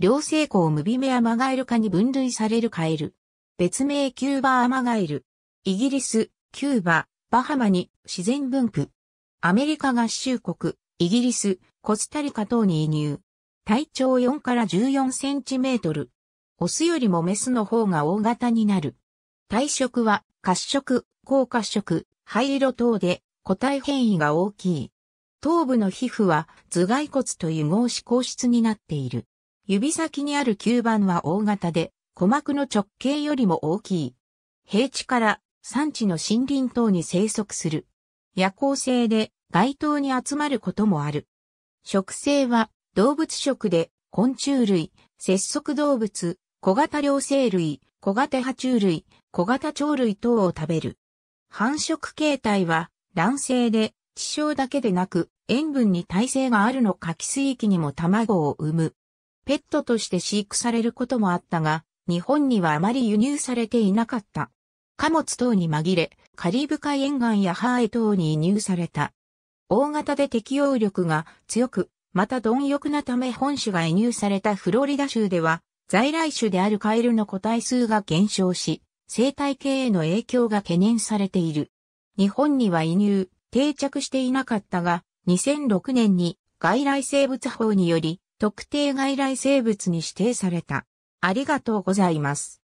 両成功ムビメアマガエル科に分類されるカエル。別名キューバアマガエル。イギリス、キューバ、バハマに自然分布。アメリカ合衆国、イギリス、コスタリカ等に移入。体長4から14センチメートル。オスよりもメスの方が大型になる。体色は、褐色、高褐色、灰色等で、個体変異が大きい。頭部の皮膚は頭蓋骨という合子硬質になっている。指先にある吸盤は大型で、鼓膜の直径よりも大きい。平地から山地の森林等に生息する。夜行性で街灯に集まることもある。食性は動物食で昆虫類、節足動物、小型両生類、小型爬虫類、小型鳥類等を食べる。繁殖形態は卵性で地小だけでなく塩分に耐性があるのか寄水域にも卵を産む。ペットとして飼育されることもあったが、日本にはあまり輸入されていなかった。貨物等に紛れ、カリブ海沿岸やハーエ等に移入された。大型で適応力が強く、また貪欲なため本種が移入されたフロリダ州では、在来種であるカエルの個体数が減少し、生態系への影響が懸念されている。日本には移入、定着していなかったが、2006年に外来生物法により特定外来生物に指定された。ありがとうございます。